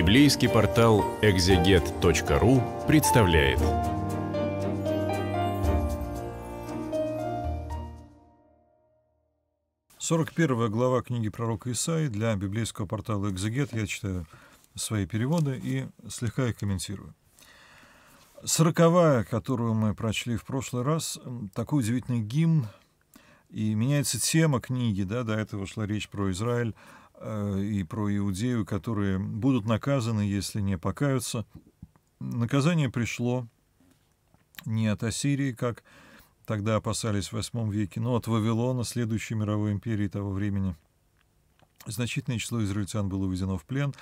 Библейский портал экзегет.ру представляет. Сорок первая глава книги пророка Исаи для библейского портала «Экзегет». Я читаю свои переводы и слегка их комментирую. Сороковая, которую мы прочли в прошлый раз, такой удивительный гимн, и меняется тема книги, да, до этого шла речь про Израиль, Э, и про иудею, которые будут наказаны, если не покаются. Наказание пришло не от Ассирии, как тогда опасались в восьмом веке, но от Вавилона, следующей мировой империи того времени. Значительное число израильтян было уведено в плен,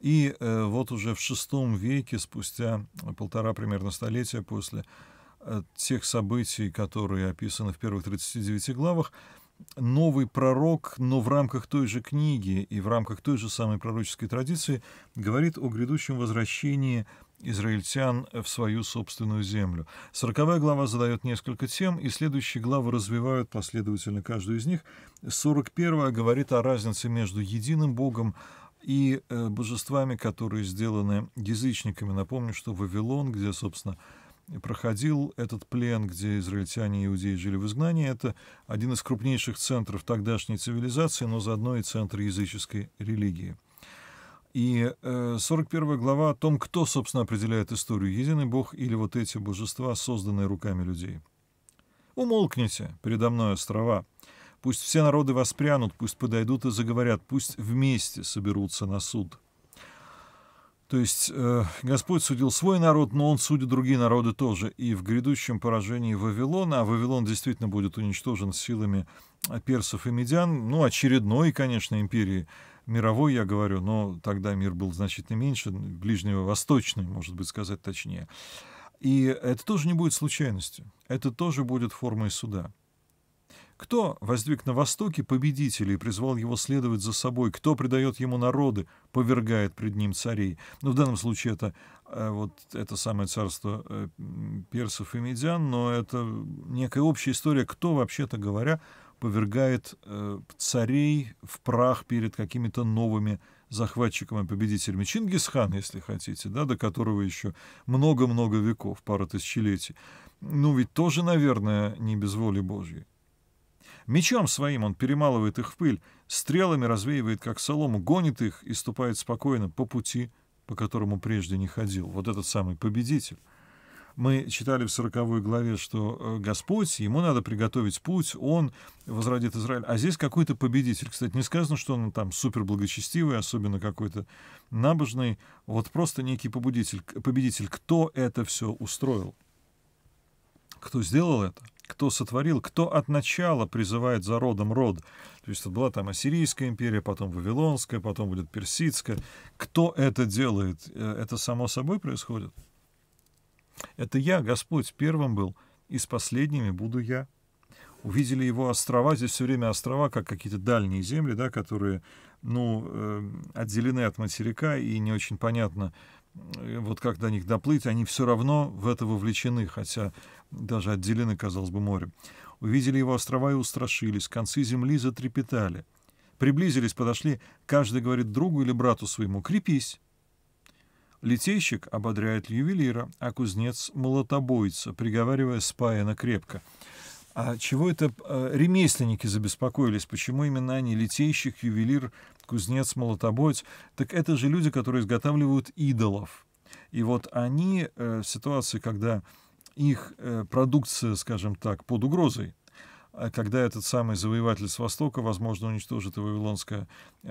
и э, вот уже в шестом веке, спустя полтора примерно столетия после э, тех событий, которые описаны в первых 39 главах, новый пророк, но в рамках той же книги и в рамках той же самой пророческой традиции говорит о грядущем возвращении израильтян в свою собственную землю. Сороковая глава задает несколько тем, и следующие главы развивают последовательно каждую из них. Сорок 41 говорит о разнице между единым Богом и э, божествами, которые сделаны язычниками. Напомню, что Вавилон, где, собственно, проходил этот плен, где израильтяне и иудеи жили в изгнании. Это один из крупнейших центров тогдашней цивилизации, но заодно и центр языческой религии. И 41 э, глава о том, кто, собственно, определяет историю, единый Бог или вот эти божества, созданные руками людей. «Умолкните передо мной острова, пусть все народы воспрянут, пусть подойдут и заговорят, пусть вместе соберутся на суд». То есть э, Господь судил свой народ, но Он судит другие народы тоже. И в грядущем поражении Вавилона, а Вавилон действительно будет уничтожен силами э, персов и медиан, ну, очередной, конечно, империи, мировой, я говорю, но тогда мир был значительно меньше, ближнего восточный, может быть, сказать точнее. И это тоже не будет случайностью, это тоже будет формой суда. Кто воздвиг на Востоке победителей, и призвал его следовать за собой? Кто предает ему народы, повергает пред ним царей? Ну, в данном случае это э, вот это самое царство э, персов и медиан, но это некая общая история, кто, вообще-то говоря, повергает э, царей в прах перед какими-то новыми захватчиками, победителями. Чингисхан, если хотите, да, до которого еще много-много веков, пара тысячелетий. Ну, ведь тоже, наверное, не без воли Божьей. Мечом своим он перемалывает их в пыль, стрелами развеивает, как солому, гонит их и ступает спокойно по пути, по которому прежде не ходил. Вот этот самый победитель. Мы читали в 40 главе, что э, Господь, ему надо приготовить путь, он возродит Израиль. А здесь какой-то победитель. Кстати, не сказано, что он там супер благочестивый, особенно какой-то набожный. Вот просто некий побудитель, победитель. Кто это все устроил? Кто сделал это? кто сотворил, кто от начала призывает за родом род. То есть это была там Ассирийская империя, потом Вавилонская, потом будет Персидская. Кто это делает? Э, это само собой происходит? Это я, Господь, первым был, и с последними буду я. Увидели его острова, здесь все время острова, как какие-то дальние земли, да, которые ну, э, отделены от материка, и не очень понятно, Э, вот как до них доплыть, они все равно в это вовлечены, хотя даже отделены, казалось бы, морем. Увидели его острова и устрашились, концы земли затрепетали. Приблизились, подошли, каждый говорит другу или брату своему «крепись». Литейщик ободряет ювелира, а кузнец — молотобойца, приговаривая спаяно крепко. А чего это а, ремесленники забеспокоились? Почему именно они? Литейщик, ювелир, кузнец, молотобойц? Так это же люди, которые изготавливают идолов. И вот они э, в ситуации, когда их э, продукция, скажем так, под угрозой, а когда этот самый завоеватель с Востока, возможно, уничтожит и Вавилонское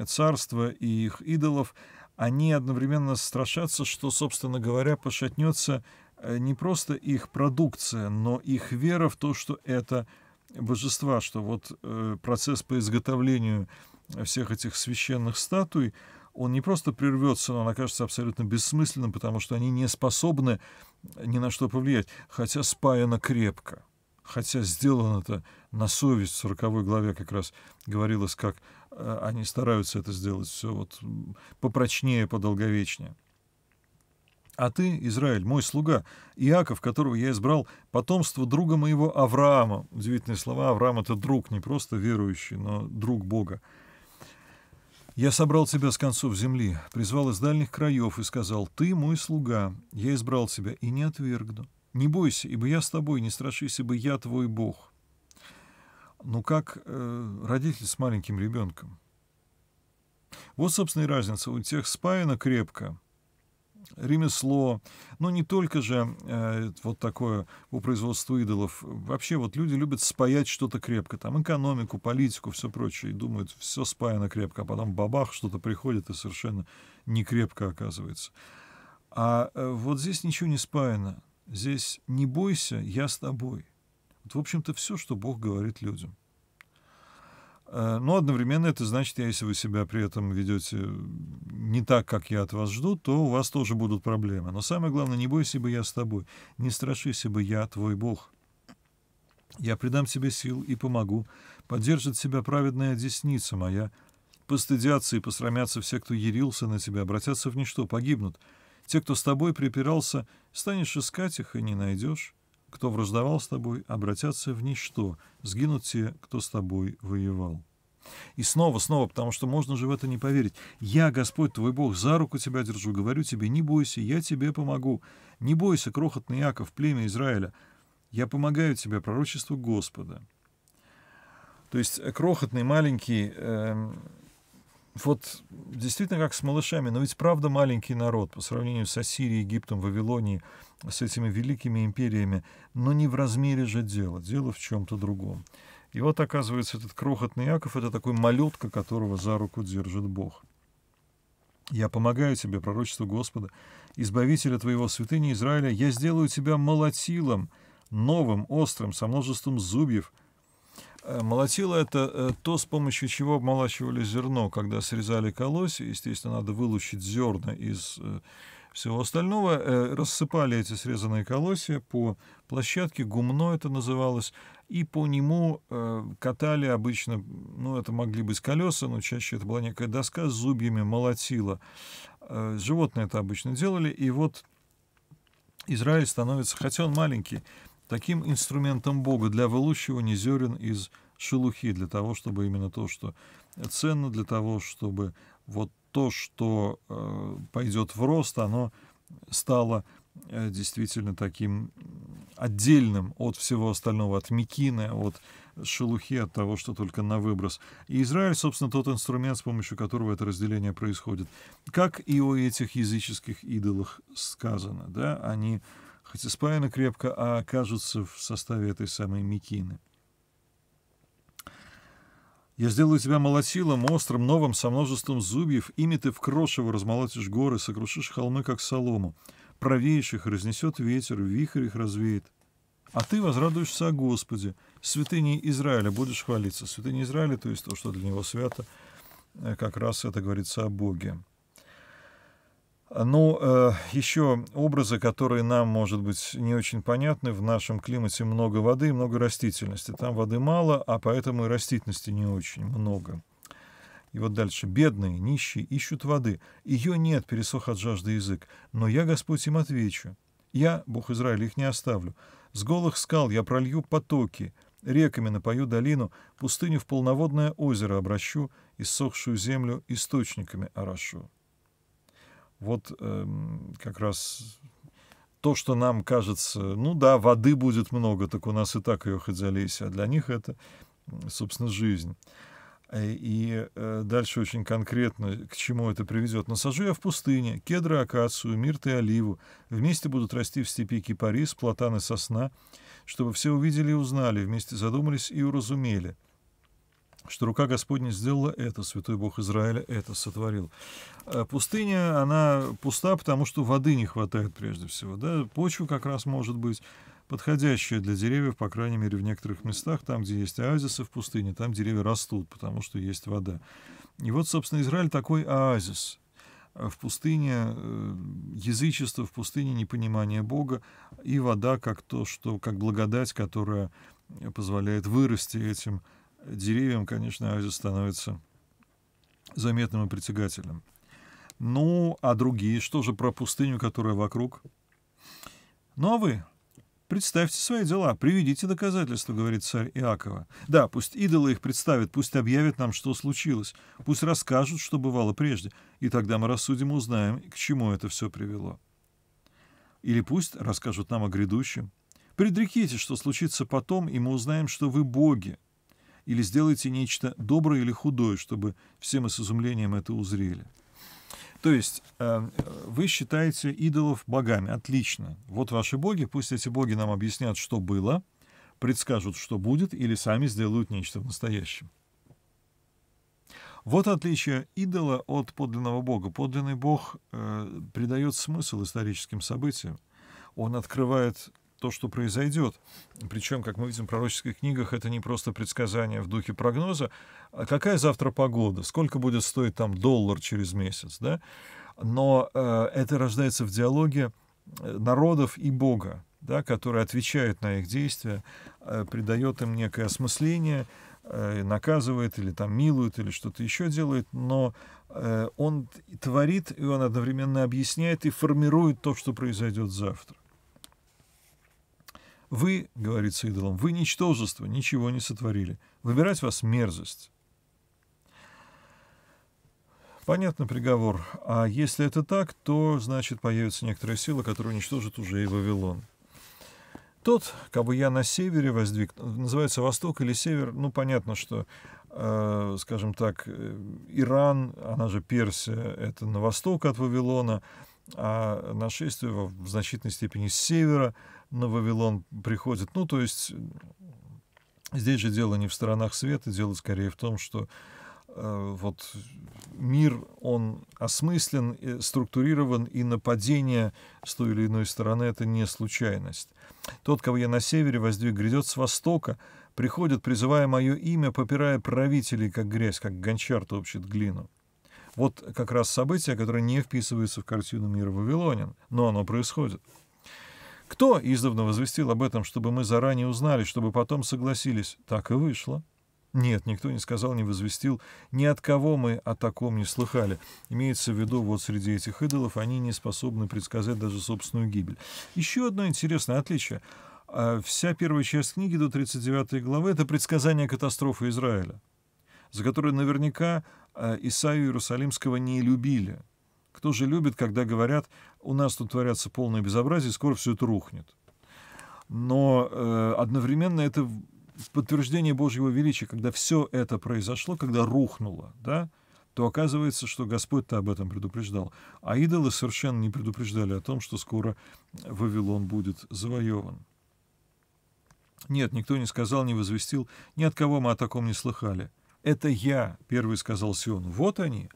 царство и их идолов, они одновременно страшатся, что, собственно говоря, пошатнется Э, не просто их продукция, но их вера в то, что это божества, что вот э, процесс по изготовлению всех этих священных статуй, он не просто прервется, но он окажется абсолютно бессмысленным, потому что они не способны ни на что повлиять, хотя спаяно крепко, хотя сделано это на совесть. В 40 главе как раз говорилось, как э, они стараются это сделать все вот попрочнее, подолговечнее. А ты, Израиль, мой слуга, Иаков, которого я избрал, потомство друга моего Авраама. Удивительные слова. Авраам — это друг, не просто верующий, но друг Бога. «Я собрал тебя с концов земли, призвал из дальних краев и сказал, «Ты мой слуга, я избрал тебя и не отвергну. Не бойся, ибо я с тобой, не страшись, ибо я твой Бог». Ну как э, родитель с маленьким ребенком? Вот, собственно, и разница. У тех спаяно крепко — ремесло, но не только же э, вот такое у производству идолов. Вообще вот люди любят спаять что-то крепко, там экономику, политику, все прочее, и думают, все спаяно крепко, а потом бабах, что-то приходит и совершенно не крепко оказывается. А э, вот здесь ничего не спаяно. Здесь «не бойся, я с тобой». Вот, в общем-то, все, что Бог говорит людям. Э, но одновременно это значит, если вы себя при этом ведете э, не так, как я от вас жду, то у вас тоже будут проблемы. Но самое главное, не бойся бы я с тобой, не страшись бы я, твой Бог. Я придам тебе сил и помогу. Поддержит тебя праведная десница моя. Постыдятся и посрамятся все, кто ярился на тебя, обратятся в ничто, погибнут. Те, кто с тобой припирался, станешь искать их и не найдешь кто враждовал с тобой, обратятся в ничто, сгинут те, кто с тобой воевал». И снова, снова, потому что можно же в это не поверить. «Я, Господь твой Бог, за руку тебя держу, говорю тебе, не бойся, я тебе помогу. Не бойся, крохотный Яков, племя Израиля, я помогаю тебе, пророчеству Господа». То есть э, крохотный, маленький, э, вот действительно как с малышами, но ведь правда маленький народ по сравнению с Ассирией, Египтом, Вавилонией, с этими великими империями, но не в размере же дела, дело в чем-то другом. И вот оказывается этот крохотный Яков, это такой малютка, которого за руку держит Бог. Я помогаю тебе, пророчество Господа, избавителя твоего святыни Израиля, я сделаю тебя молотилом, новым, острым, со множеством зубьев, Э, молотило — это э, то, с помощью чего обмолачивали зерно, когда срезали колосья. Естественно, надо вылучить зерна из э, всего остального. Рассыпали эти срезанные колосья по площадке, гумно это называлось, и по нему катали обычно, ну, это могли быть колеса, но чаще это была некая доска с зубьями, молотила. Животные это обычно делали, и вот Израиль становится, хотя он маленький, таким инструментом Бога для вылущивания зерен из шелухи, для того, чтобы именно то, что ценно, для того, чтобы вот то, что э, пойдет в рост, оно стало э, действительно таким отдельным от всего остального, от мекины, от шелухи, от того, что только на выброс. И Израиль, собственно, тот инструмент, с помощью которого это разделение происходит. Как и о этих языческих идолах сказано, да, они хоть и спаяны крепко, а окажутся в составе этой самой мекины. Я сделаю тебя молотилом, острым, новым, со множеством зубьев, ими ты в крошево размолотишь горы, сокрушишь холмы, как солому. Провеешь их, разнесет ветер, вихрь их развеет. А ты возрадуешься о Господе, святыни Израиля, будешь хвалиться. Святыни Израиля, то есть то, что для него свято, э, как раз это говорится о Боге. Ну, э, еще образы, которые нам, может быть, не очень понятны. В нашем климате много воды и много растительности. Там воды мало, а поэтому и растительности не очень много. И вот дальше. «Бедные, нищие ищут воды. Ее нет, пересох от жажды язык. Но я, Господь, им отвечу. Я, Бог Израиля, их не оставлю. С голых скал я пролью потоки, реками напою долину, пустыню в полноводное озеро обращу, иссохшую землю источниками орошу» вот э, как раз то, что нам кажется, ну да, воды будет много, так у нас и так ее хоть залейся, а для них это, собственно, жизнь. Э, и э, дальше очень конкретно, к чему это приведет. «Насажу я в пустыне кедры, акацию, мирт и оливу. Вместе будут расти в степи кипарис, платаны, сосна, чтобы все увидели и узнали, вместе задумались и уразумели» что рука Господня сделала это, святой Бог Израиля это сотворил. Э, пустыня, она пуста, потому что воды не хватает прежде всего. Да? Почва как раз может быть подходящая для деревьев, по крайней мере, в некоторых местах, там, где есть оазисы в пустыне, там деревья растут, потому что есть вода. И вот, собственно, Израиль такой оазис. Э, в пустыне э, язычество, в пустыне непонимание Бога и вода как то, что, как благодать, которая позволяет вырасти этим деревьям, конечно, оазис становится заметным и притягательным. Ну, а другие, что же про пустыню, которая вокруг? Ну, а вы представьте свои дела, приведите доказательства, говорит царь Иакова. Да, пусть идолы их представят, пусть объявят нам, что случилось, пусть расскажут, что бывало прежде, и тогда мы рассудим и узнаем, к чему это все привело. Или пусть расскажут нам о грядущем. Предреките, что случится потом, и мы узнаем, что вы боги — или сделайте нечто доброе или худое, чтобы все мы с изумлением это узрели. То есть э, вы считаете идолов богами. Отлично. Вот ваши боги, пусть эти боги нам объяснят, что было, предскажут, что будет, или сами сделают нечто в настоящем. Вот отличие идола от подлинного бога. Подлинный бог э, придает смысл историческим событиям. Он открывает то, что произойдет. Причем, как мы видим в пророческих книгах, это не просто предсказание в духе прогноза, а какая завтра погода, сколько будет стоить там доллар через месяц, да? Но э, это рождается в диалоге э, народов и Бога, да, который отвечает на их действия, э, придает им некое осмысление, э, наказывает или там милует или что-то еще делает, но э, он творит и он одновременно объясняет и формирует то, что произойдет завтра. Вы, говорится идолам, вы ничтожество, ничего не сотворили. Выбирать вас мерзость. Понятно приговор. А если это так, то, значит, появится некоторая сила, которая уничтожит уже и Вавилон. Тот, кого я на севере воздвиг, называется Восток или Север, ну, понятно, что, э, скажем так, э, Иран, она же Персия, это на восток от Вавилона, а нашествие в значительной степени с севера – на Вавилон приходит. Ну, то есть э, здесь же дело не в сторонах света, дело скорее в том, что э, вот мир, он осмыслен, э, структурирован, и нападение с той или иной стороны — это не случайность. Тот, кого я на севере воздвиг, грядет с востока, приходит, призывая мое имя, попирая правителей, как грязь, как гончар топчет глину. Вот как раз событие, которое не вписывается в картину мира Вавилонин, но оно происходит. Кто издавна возвестил об этом, чтобы мы заранее узнали, чтобы потом согласились? Так и вышло. Нет, никто не сказал, не возвестил, ни от кого мы о таком не слыхали. Имеется в виду, вот среди этих идолов они не способны предсказать даже собственную гибель. Еще одно интересное отличие. А, вся первая часть книги до 39 главы — это предсказание катастрофы Израиля, за которое наверняка а, Исаию Иерусалимского не любили — кто же любит, когда говорят, у нас тут творятся полные безобразия, скоро все это рухнет. Но э, одновременно это подтверждение Божьего величия, когда все это произошло, когда рухнуло, да, то оказывается, что Господь-то об этом предупреждал. А идолы совершенно не предупреждали о том, что скоро Вавилон будет завоеван. Нет, никто не сказал, не возвестил, ни от кого мы о таком не слыхали. «Это я», — первый сказал Сиону, — «вот они,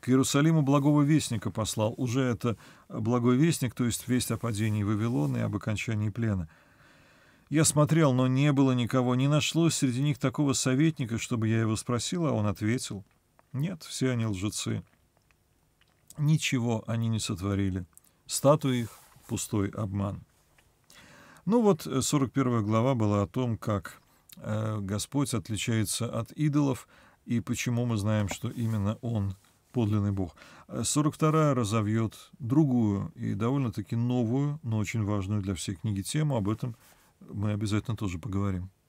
к Иерусалиму благого вестника послал. Уже это благой вестник, то есть весть о падении Вавилона и об окончании плена. Я смотрел, но не было никого, не нашлось среди них такого советника, чтобы я его спросил, а он ответил. Нет, все они лжецы. Ничего они не сотворили. Статуи их — пустой обман. Ну вот, 41 э, глава была о том, как э, Господь отличается от идолов, и почему мы знаем, что именно Он — подлинный Бог. 42-я э, разовьет другую и довольно-таки новую, но очень важную для всей книги тему. Об этом мы обязательно тоже поговорим.